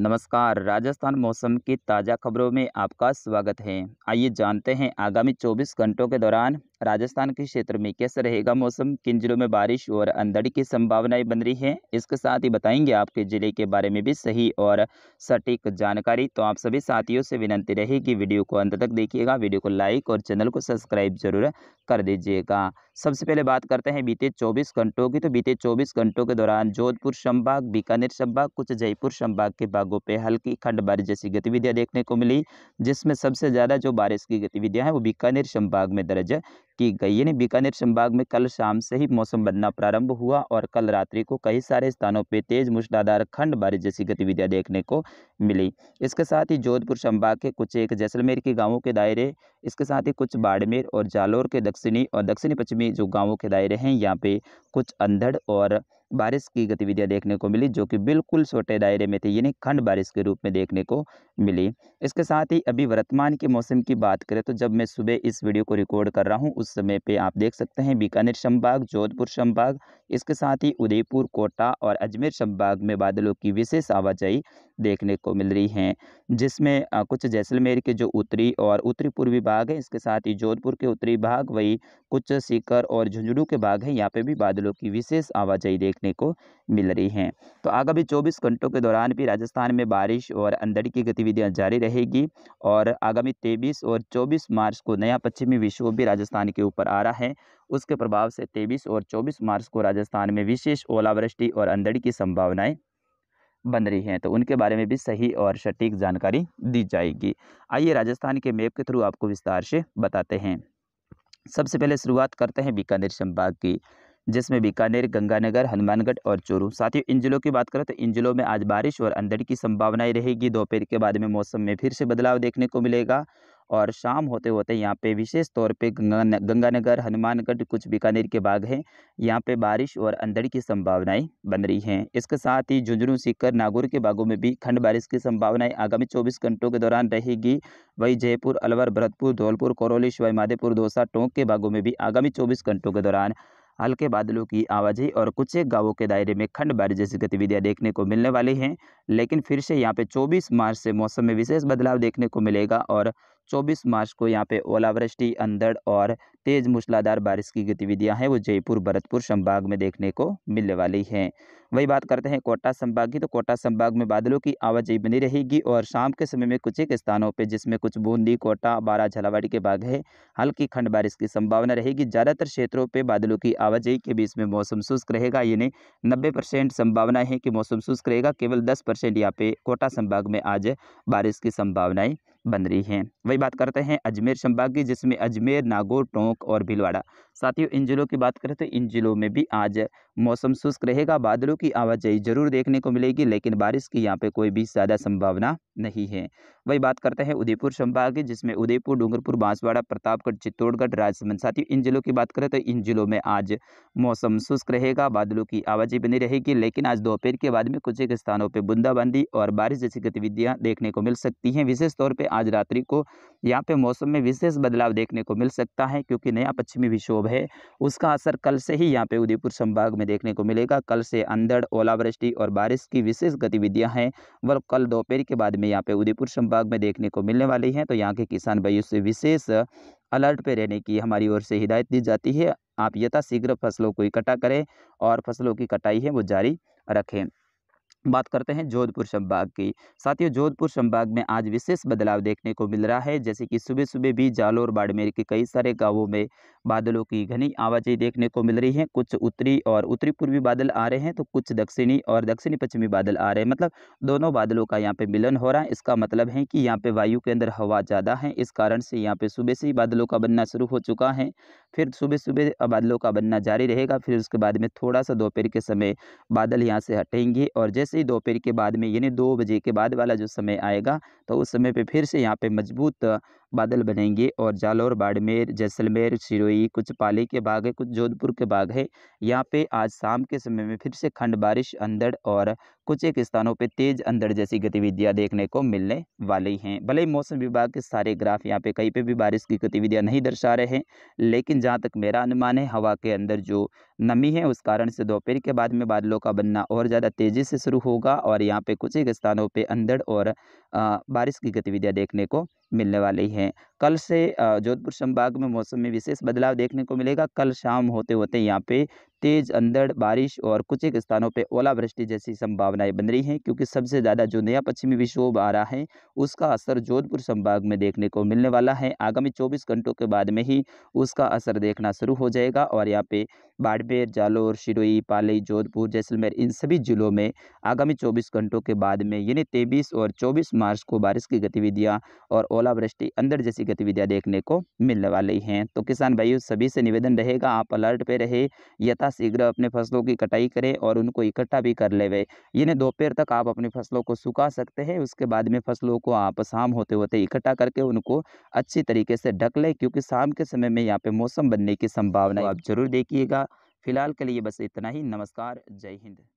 नमस्कार राजस्थान मौसम की ताज़ा खबरों में आपका स्वागत है आइए जानते हैं आगामी चौबीस घंटों के दौरान राजस्थान के क्षेत्र में कैसा रहेगा मौसम किन जिलों में बारिश और अंधड़ की संभावनाएं बन रही हैं इसके साथ ही बताएंगे आपके ज़िले के बारे में भी सही और सटीक जानकारी तो आप सभी साथियों से विनंती रहेगी वीडियो को अंत तक देखिएगा वीडियो को लाइक और चैनल को सब्सक्राइब जरूर कर दीजिएगा सबसे पहले बात करते हैं बीते चौबीस घंटों की तो बीते चौबीस घंटों के दौरान जोधपुर संभाग बीकानेर संभाग कुछ जयपुर संभाग के भागों पर हल्की खंड बारिश जैसी गतिविधियाँ देखने को मिली जिसमें सबसे ज़्यादा जो बारिश की गतिविधियां हैं वो बीकानेर संभाग में दर्ज की गई यानी बीकानेर संभाग में कल शाम से ही मौसम बनना प्रारंभ हुआ और कल रात्रि को कई सारे स्थानों पर तेज मूसलाधार खंड बारिश जैसी गतिविधियां देखने को मिली इसके साथ ही जोधपुर संभाग के कुछ एक जैसलमेर के गाँवों के दायरे इसके साथ ही कुछ बाड़मेर और जालोर के दक्षिणी और दक्षिणी पश्चिमी जो गाँवों के दायरे हैं यहाँ पे कुछ अंधड़ और बारिश की गतिविधियाँ देखने को मिली जो कि बिल्कुल छोटे दायरे में थी यानी खंड बारिश के रूप में देखने को मिली इसके साथ ही अभी वर्तमान के मौसम की बात करें तो जब मैं सुबह इस वीडियो को रिकॉर्ड कर रहा हूँ उस समय पर आप देख सकते हैं बीकानेर संभाग जोधपुर संभाग इसके साथ ही उदयपुर कोटा और अजमेर संभाग में बादलों की विशेष आवाजाही देखने को मिल रही है जिसमें कुछ जैसलमेर के जो उत्तरी और उत्तरी पूर्वी भाग है इसके साथ ही जोधपुर के उत्तरी भाग वही कुछ सीकर और झुंझुनू के भाग हैं यहाँ पे भी बादलों की विशेष आवाजाही देख देखने को मिल रही हैं तो आगामी चौबीस घंटों के दौरान भी राजस्थान में बारिश और अंधड़ की गतिविधियाँ जारी रहेगी और आगामी तेईस और चौबीस मार्च को नया पश्चिमी विक्षोभ भी राजस्थान के ऊपर आ रहा है उसके प्रभाव से तेईस और चौबीस मार्च को राजस्थान में विशेष ओलावृष्टि और अंधड़ की संभावनाएँ बन रही हैं तो उनके बारे में भी सही और सटीक जानकारी दी जाएगी आइए राजस्थान के मैप के थ्रू आपको विस्तार से बताते हैं सबसे पहले शुरुआत करते हैं बीकानेर संभाग की जिसमें बीकानेर गंगानगर हनुमानगढ़ और चूरू साथ ही इन जिलों की बात करें तो इन जिलों में आज बारिश और अंधड़ की संभावनाएं रहेगी दोपहर के बाद में मौसम में फिर से बदलाव देखने को मिलेगा और शाम होते होते यहाँ पे विशेष तौर पे गंगा गंगानगर हनुमानगढ़ कुछ बीकानेर के बाग हैं यहाँ पे बारिश और अंधड़ की संभावनाएं बन रही हैं इसके साथ ही झुंझुनू सीकर नागौर के बागों में भी खंड बारिश की संभावनाएं आगामी 24 घंटों के दौरान रहेगी वहीं जयपुर अलवर भरतपुर धौलपुर करौली शिवाई माधेपुर दौसा टोंक के बागों में भी आगामी चौबीस घंटों के दौरान हल्के बादलों की आवाजाही और कुछ एक गाँवों के दायरे में खंड बारिश जैसी गतिविधियां देखने को मिलने वाली हैं लेकिन फिर से यहाँ पे 24 मार्च से मौसम में विशेष बदलाव देखने को मिलेगा और 24 मार्च को यहाँ पे ओलावृष्टि अंधड़ और तेज मूसलाधार बारिश की गतिविधियाँ हैं वो जयपुर भरतपुर संभाग में देखने को मिलने वाली हैं वही बात करते हैं कोटा संभाग की तो कोटा संभाग में बादलों की आवाजाही बनी रहेगी और शाम के समय में कुछ एक स्थानों पर जिसमें कुछ बूंदी कोटा बारा झालावाड़ी के बाग है हल्की खंड बारिश की संभावना रहेगी ज़्यादातर क्षेत्रों पर बादलों की आवाजाही के बीच में मौसम शुष्क रहेगा यानी नब्बे संभावना है कि मौसम शुष्क रहेगा केवल दस परसेंट यहाँ पे कोटा संभाग में आज बारिश की संभावनाएं बन रही हैं वही बात करते हैं अजमेर संभाग की जिसमें अजमेर नागौर टोंक और भीलवाड़ा साथियों इन जिलों की बात करें तो इन जिलों में भी आज मौसम शुष्क रहेगा बादलों की आवाजाही जरूर देखने को मिलेगी लेकिन बारिश की यहाँ पे कोई भी ज़्यादा संभावना नहीं है वही बात करते हैं उदयपुर संभाग की जिसमें उदयपुर डूंगरपुर बांसवाड़ा प्रतापगढ़ चित्तौड़गढ़ राजसमंद साथियों इन जिलों की बात करें तो इन जिलों में आज मौसम शुष्क रहेगा बादलों की आवाजी बनी रहेगी लेकिन आज दोपहर के बाद में कुछ एक स्थानों पर बूंदाबांदी और बारिश जैसी गतिविधियाँ देखने को मिल सकती हैं विशेष तौर पर आज रात्रि को यहाँ पर मौसम में विशेष बदलाव देखने को मिल सकता है क्योंकि नया पश्चिमी विक्षोभ है उसका असर कल से ही यहाँ पर उदयपुर संभाग में देखने को मिलेगा कल से अंदर ओलावृष्टि और बारिश की विशेष गतिविधियाँ हैं वह कल दोपहर के बाद में यहाँ पे उदयपुर संभाग में देखने को मिलने वाली हैं तो यहाँ के किसान भाइयों से विशेष अलर्ट पे रहने की हमारी ओर से हिदायत दी जाती है आप यथाशीघ्र फसलों को इकट्ठा करें और फसलों की कटाई है वो जारी रखें बात करते हैं जोधपुर संभाग की साथियों जोधपुर संभाग में आज विशेष बदलाव देखने को मिल रहा है जैसे कि सुबह सुबह भी जालोर बाड़मेर के कई सारे गांवों में बादलों की घनी आवाजाही देखने को मिल रही है कुछ उत्तरी और उत्तरी पूर्वी बादल आ रहे हैं तो कुछ दक्षिणी और दक्षिणी पश्चिमी बादल आ रहे हैं मतलब दोनों बादलों का यहाँ पे मिलन हो रहा है इसका मतलब है कि यहाँ पे वायु के अंदर हवा ज़्यादा है इस कारण से यहाँ पे सुबह से ही बादलों का बनना शुरू हो चुका है फिर सुबह सुबह बादलों का बनना जारी रहेगा फिर उसके बाद में थोड़ा सा दोपहर के समय बादल यहाँ से हटेंगे और जैसे ही दोपहर के बाद में यानी दो बजे के बाद वाला जो समय आएगा तो उस समय पर फिर से यहाँ पर मजबूत बादल बनेंगे और जालौर बाड़मेर जैसलमेर सिरोई कुछ पाली के बाग है कुछ जोधपुर के बाग है यहाँ पे आज शाम के समय में फिर से खंड बारिश अंधड़ और कुछ एक स्थानों पर तेज अंदर जैसी गतिविधियाँ देखने को मिलने वाली हैं भले ही मौसम विभाग के सारे ग्राफ यहाँ पे कहीं पे भी बारिश की गतिविधियाँ नहीं दर्शा रहे हैं लेकिन जहाँ तक मेरा अनुमान है हवा के अंदर जो नमी है उस कारण से दोपहर के बाद में बादलों का बनना और ज़्यादा तेज़ी से शुरू होगा और यहाँ पे कुछ एक स्थानों पर अंदर और बारिश की गतिविधियाँ देखने को मिलने वाली हैं कल से जोधपुर संभाग में मौसम में विशेष बदलाव देखने को मिलेगा कल शाम होते होते यहाँ पे तेज अंधड़ बारिश और कुछ एक स्थानों पर ओलावृष्टि जैसी संभावनाएं बन रही हैं क्योंकि सबसे ज़्यादा जो नया पश्चिमी विक्षोभ आ रहा है उसका असर जोधपुर संभाग में देखने को मिलने वाला है आगामी चौबीस घंटों के बाद में ही उसका असर देखना शुरू हो जाएगा और यहाँ पे बाड़मेर जालोर शिरोई पाली जोधपुर जैसलमेर इन सभी जिलों में आगामी चौबीस घंटों के बाद में यानी तेईस और चौबीस मार्च को बारिश की गतिविधियाँ और ओलावृष्टि अंदर जैसी गतिविधियाँ देखने को मिलने वाली हैं तो किसान भाइयों सभी से निवेदन रहेगा आप अलर्ट पे रहे यथा शीघ्र अपने फसलों की कटाई करें और उनको इकट्ठा भी कर लेवे इन्हें दोपहर तक आप अपनी फसलों को सुखा सकते हैं उसके बाद में फसलों को आप शाम होते होते इकट्ठा करके उनको अच्छी तरीके से ढक लें क्योंकि शाम के समय में यहाँ पे मौसम बनने की संभावना आप जरूर देखिएगा फिलहाल के लिए बस इतना ही नमस्कार जय हिंद